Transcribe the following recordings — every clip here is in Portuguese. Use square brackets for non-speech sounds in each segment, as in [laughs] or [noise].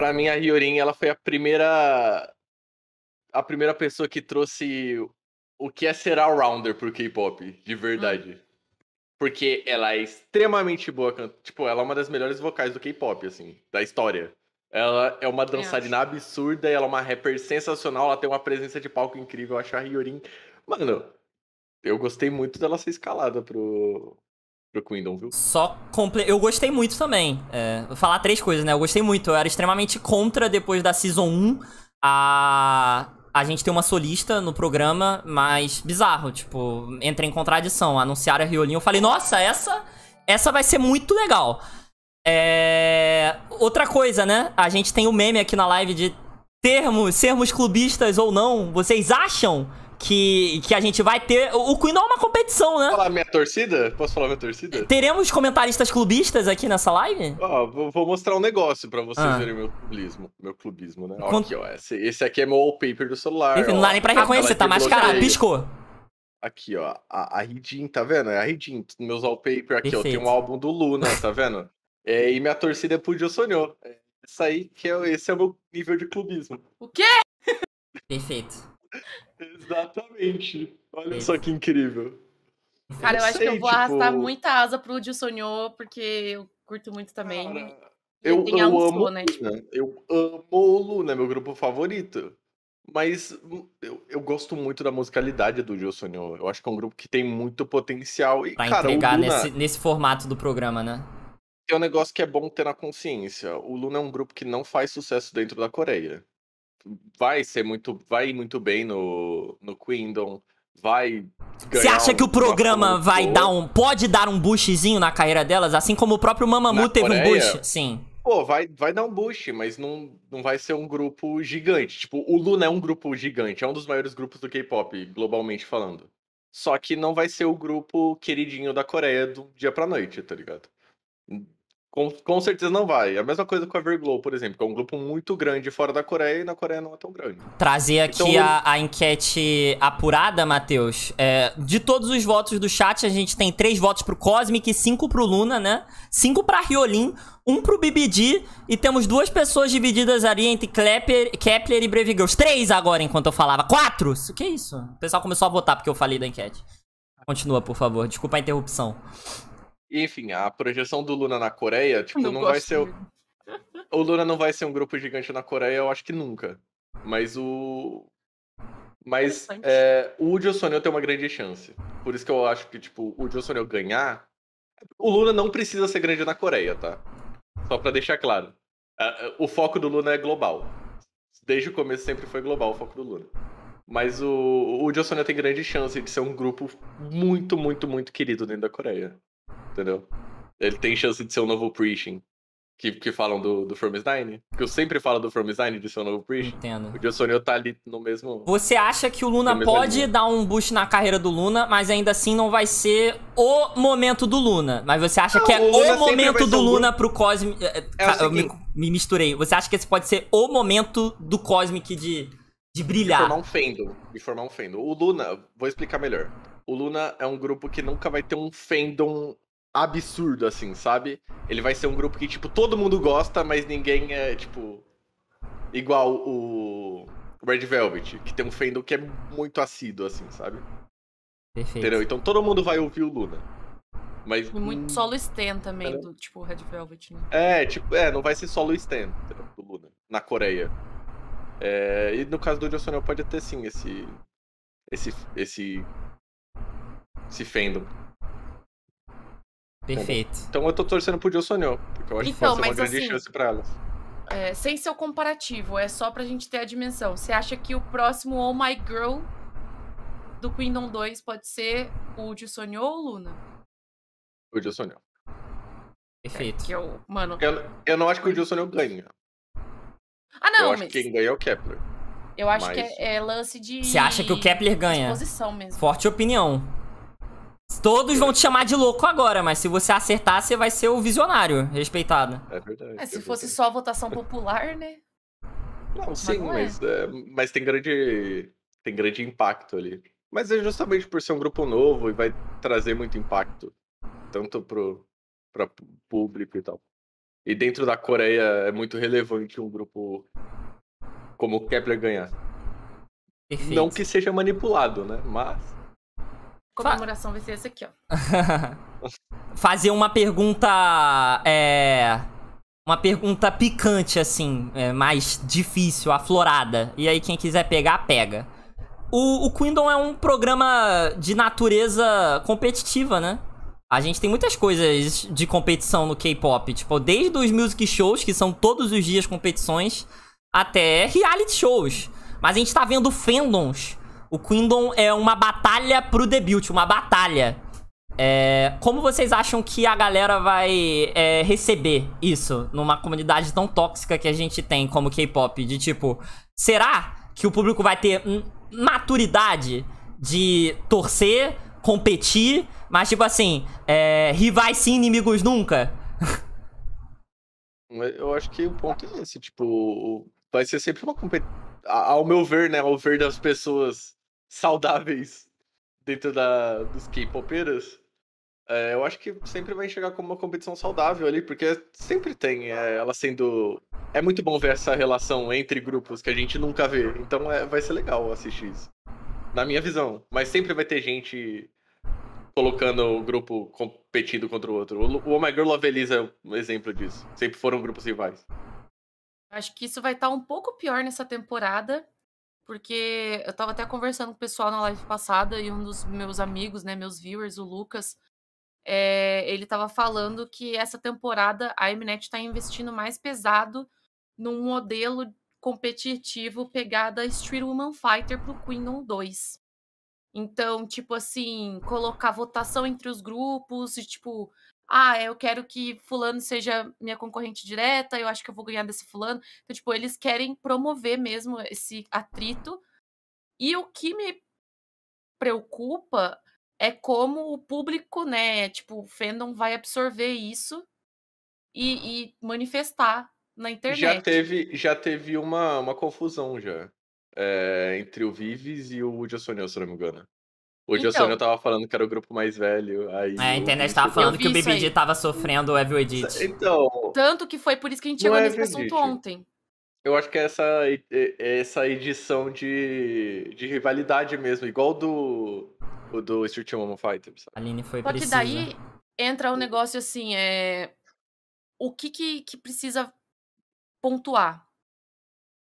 para mim a Riorin ela foi a primeira a primeira pessoa que trouxe o que é ser all-rounder pro K-pop, de hum. verdade. Hum. Porque ela é extremamente boa, tipo, ela é uma das melhores vocais do K-pop assim, da história. Ela é uma dançarina absurda, ela é uma rapper sensacional, ela tem uma presença de palco incrível, eu acho a Riorin. Mano, eu gostei muito dela ser escalada pro pro Quindon, viu? Só comple... Eu gostei muito também. É, vou falar três coisas, né? Eu gostei muito. Eu era extremamente contra depois da Season 1 a. A gente ter uma solista no programa, mas bizarro, tipo, entra em contradição. Anunciaram a Riolinha, eu falei, nossa, essa essa vai ser muito legal. É... Outra coisa, né? A gente tem o um meme aqui na live de termos, sermos clubistas ou não. Vocês acham que, que a gente vai ter. O Queen não é uma competição, né? Posso falar minha torcida? Posso falar minha torcida? Teremos comentaristas clubistas aqui nessa live? Ó, oh, vou mostrar um negócio pra vocês ah. verem meu clubismo. Meu clubismo, né? Ó, aqui, ó. Esse, esse, aqui é meu wallpaper do celular. Enfim, não dá nem pra reconhecer, tá mascarado, piscou. Aqui, ó. A, a Ridin, tá vendo? É a Ridin, meus wallpaper aqui, Perfeito. ó. Tem um álbum do Luna, tá vendo? é, e minha torcida é pro Sonhou. É, aí, que é, esse é o meu nível de clubismo. O quê? Perfeito. Exatamente. Olha só que incrível. Cara, eu, eu acho sei, que eu vou tipo... arrastar muita asa pro Gil porque eu curto muito também. Cara, eu, eu amo Sul, né? Tipo. Eu amo o Luna, é meu grupo favorito. Mas hum, eu, eu gosto muito da musicalidade do Gil Eu acho que é um grupo que tem muito potencial. E, pra cara, entregar Luna... nesse, nesse formato do programa, né? É um negócio que é bom ter na consciência. O Luna é um grupo que não faz sucesso dentro da Coreia vai ser muito, vai muito bem no, no Quindon, vai Você acha um, que o programa vai dar um, pode dar um boostzinho na carreira delas, assim como o próprio Mamamoo teve Coreia? um boost? Sim. Pô, vai, vai dar um boost, mas não, não vai ser um grupo gigante. Tipo, o Luna é um grupo gigante, é um dos maiores grupos do K-pop, globalmente falando. Só que não vai ser o grupo queridinho da Coreia do dia pra noite, tá ligado? Com, com certeza não vai. É a mesma coisa com a Everglow, por exemplo, que é um grupo muito grande fora da Coreia e na Coreia não é tão grande. Trazer aqui então, a, a, enquete apurada, Matheus. É, de todos os votos do chat, a gente tem três votos pro Cosmic, cinco pro Luna, né? Cinco pra Riolin, um pro BBD e temos duas pessoas divididas ali entre Klepper, Kepler e Brave Girls. Três agora, enquanto eu falava. Quatro! que é isso? O pessoal começou a votar porque eu falei da enquete. Continua, por favor. Desculpa a interrupção. Enfim, a projeção do Luna na Coreia, tipo, não, não vai ser. O... [laughs] o Luna não vai ser um grupo gigante na Coreia, eu acho que nunca. Mas o. Mas é, o Woody Sonel tem uma grande chance. Por isso que eu acho que, tipo, o Woody Sonel ganhar. O Luna não precisa ser grande na Coreia, tá? Só pra deixar claro. É, é, o foco do Luna é global. Desde o começo sempre foi global o foco do Luna. Mas o, o Johnson tem grande chance de ser um grupo muito, muito, muito querido dentro da Coreia entendeu? Ele tem chance de ser o um novo Preaching. Que, que falam do, do 9 Que eu sempre falo do 9 de ser o um novo Preaching. Entendo. O Jossonil tá ali no mesmo. Você acha que o Luna pode dar um boost na carreira do Luna, mas ainda assim não vai ser o momento do Luna. Mas você acha não, que é o, momento do Luna pro Cosmic. É eu é, me, me, misturei. Você acha que esse pode ser o momento do Cosmic de, de brilhar? De formar um fendo. De formar um fendo. O Luna, vou explicar melhor. O Luna é um grupo que nunca vai ter um fandom absurdo, assim, sabe? Ele vai ser um grupo que, tipo, todo mundo gosta, mas ninguém é, tipo. Igual o. Red Velvet, que tem um fandom que é muito assíduo, assim, sabe? Perfeito. Entendeu? Então todo mundo vai ouvir o Luna. Mas. Muito hum, solo Stan também, é. do, tipo, Red Velvet, né? É, tipo, é, não vai ser solo Stan do Luna, na Coreia. É, e no caso do Jocelyn pode ter sim esse. Esse. esse. esse fandom. Perfeito. Então eu tô torcendo pro Josonel, porque eu acho então, que pode ser uma grande assim, chance pra ela. É, sem seu comparativo, é só pra gente ter a dimensão. Você acha que o próximo Oh My Girl do Kingdom 2 pode ser o Josonel ou o Luna? O Josonel. Perfeito. É, que eu, mano... eu, eu não acho que o Josonel ganha. Ah, não, eu mas... acho que quem ganha é o Kepler. Eu acho mas... que é, é, lance de. Você acha que o Kepler ganha? mesmo. Forte opinião. Todos vão te chamar de louco agora, mas se você acertar, você vai ser o visionário respeitado. É verdade. Mas é, se é fosse verdade. só a votação popular, né? Não, mas sim, não é. mas, é. mas tem grande. Tem grande impacto ali. Mas é justamente por ser um grupo novo e vai trazer muito impacto. Tanto pro, pra público e tal. E dentro da Coreia é muito relevante um grupo como o Kepler ganhar. Perfeito. Não que seja manipulado, né? Mas comemoração vai ser essa aqui, ó. [laughs] Fazer uma pergunta. É. Uma pergunta picante, assim, é, mais difícil, aflorada. E aí, quem quiser pegar, pega. O, o Quindon é um programa de natureza competitiva, né? A gente tem muitas coisas de competição no K-pop. Tipo, desde os music shows, que são todos os dias competições, até reality shows. Mas a gente tá vendo fandoms o Quindon é uma batalha pro debut, uma batalha. É, como vocês acham que a galera vai é, receber isso numa comunidade tão tóxica que a gente tem como K-pop? De tipo, será que o público vai ter maturidade de torcer, competir, mas tipo assim, é, rivais sim, inimigos nunca? [laughs] Eu acho que o ponto é esse, tipo, vai ser sempre uma competição, ao meu ver, né, ao ver das pessoas saudáveis dentro da, dos K-popeiras, é, eu acho que sempre vai chegar como uma competição saudável ali, porque sempre tem é, ela sendo. É muito bom ver essa relação entre grupos que a gente nunca vê, então é, vai ser legal assistir isso. Na minha visão. Mas sempre vai ter gente colocando o grupo competindo contra o outro. O, o Oh My Girl Love Elisa é um exemplo disso. Sempre foram grupos rivais. Acho que isso vai estar tá um pouco pior nessa temporada, porque eu tava até conversando com o pessoal na live passada e um dos meus amigos, né, meus viewers, o Lucas, é, ele tava falando que essa temporada a Mnet tá investindo mais pesado num modelo competitivo pegada Street Woman Fighter pro Kingdom 2. Então, tipo assim, colocar votação entre os grupos e, tipo, ah, eu quero que fulano seja minha concorrente direta, eu acho que eu vou ganhar desse fulano. Então, tipo, eles querem promover mesmo esse atrito. E o que me preocupa é como o público, né, tipo, o fandom vai absorver isso e, e manifestar na internet. Já teve, já teve uma, uma confusão já. É, entre o Vives e o Woody O'Soniel, se não me engano. Hoje então, a Sônia tava falando que era o grupo mais velho. Aí é, a internet tava falando que o BBG aí. tava sofrendo o Evil Edit. Então. Tanto que foi por isso que a gente chegou é nesse assunto ontem. Eu acho que é essa, essa edição de, de rivalidade mesmo, igual do, do Street Woman Fighter. Sabe? Aline foi Só precisa. que daí entra o um negócio assim, é. O que, que, que precisa pontuar?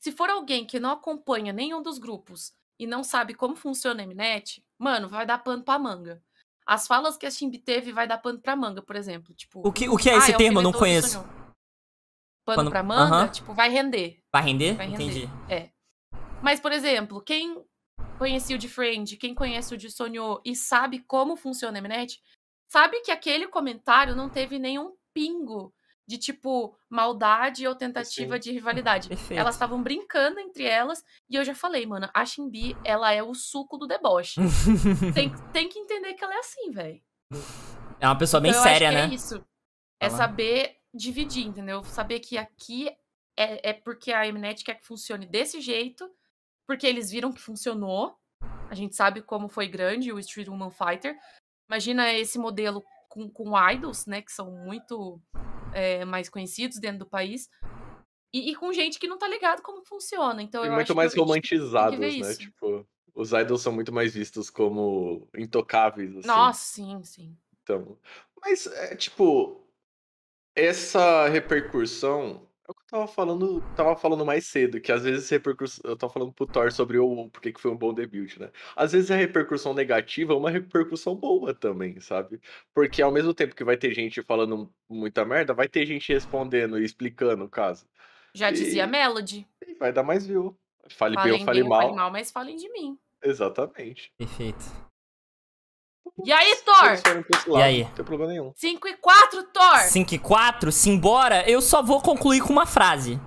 Se for alguém que não acompanha nenhum dos grupos e não sabe como funciona a Mnet, mano, vai dar pano pra manga. As falas que a Shimbi teve vai dar pano pra manga, por exemplo. Tipo, o que, o que é ah, esse ah, termo? É eu não conheço. Pano, pano pra manga, uh -huh. tipo, vai render. Vai render? Vai render. Entendi. É. Mas, por exemplo, quem conhecia o de Friend, quem conhece o de Sonho e sabe como funciona a Mnet, sabe que aquele comentário não teve nenhum pingo de tipo maldade ou tentativa Sim. de rivalidade. Perfeito. Elas estavam brincando entre elas e eu já falei, mano, a Shinbi, ela é o suco do deboche. [laughs] tem, tem que entender que ela é assim, velho. É uma pessoa bem então, séria, é né? É isso. É saber dividir, entendeu? Saber que aqui é, é porque a Mnet quer que funcione desse jeito, porque eles viram que funcionou. A gente sabe como foi grande o Street Woman Fighter. Imagina esse modelo com, com idols, né? Que são muito é, mais conhecidos dentro do país. E, e, com gente que não tá ligado como funciona. Então, e eu muito mais romantizados, né? Isso. Tipo, os idols são muito mais vistos como intocáveis. Assim. Nossa, sim, sim. Então, mas é tipo essa repercussão é o que eu tava falando, tava falando mais cedo, que às vezes repercussão. Eu tava falando pro Thor sobre o porque que foi um bom debut, né? Às vezes a repercussão negativa é uma repercussão boa também, sabe? Porque ao mesmo tempo que vai ter gente falando muita merda, vai ter gente respondendo e explicando o caso. Já e... dizia Melody. E vai dar mais view. Fale falem bem ou fale mal. Fale mal, mas falem de mim. Exatamente. Perfeito. Uhum. E aí, Thor? E aí? Não tem problema nenhum. 5 e 4, Thor! 5 e 4? Simbora! Eu só vou concluir com uma frase.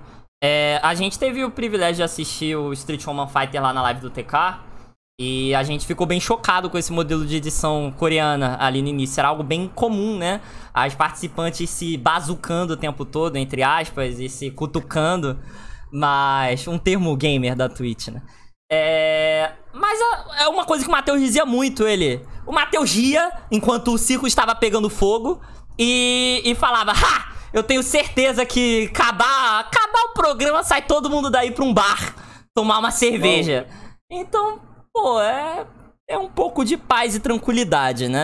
É, a gente teve o privilégio de assistir o Street Woman Fighter lá na live do TK. E a gente ficou bem chocado com esse modelo de edição coreana ali no início. Era algo bem comum, né? As participantes se bazucando o tempo todo, entre aspas, e se cutucando. Mas um termo gamer da Twitch, né? É... Mas a, uma coisa que o Matheus dizia muito, ele. O Matheus ria enquanto o circo estava pegando fogo e, e falava: Ha! Eu tenho certeza que acabar, acabar o programa sai todo mundo daí pra um bar tomar uma cerveja. Bom. Então, pô, é, é um pouco de paz e tranquilidade, né?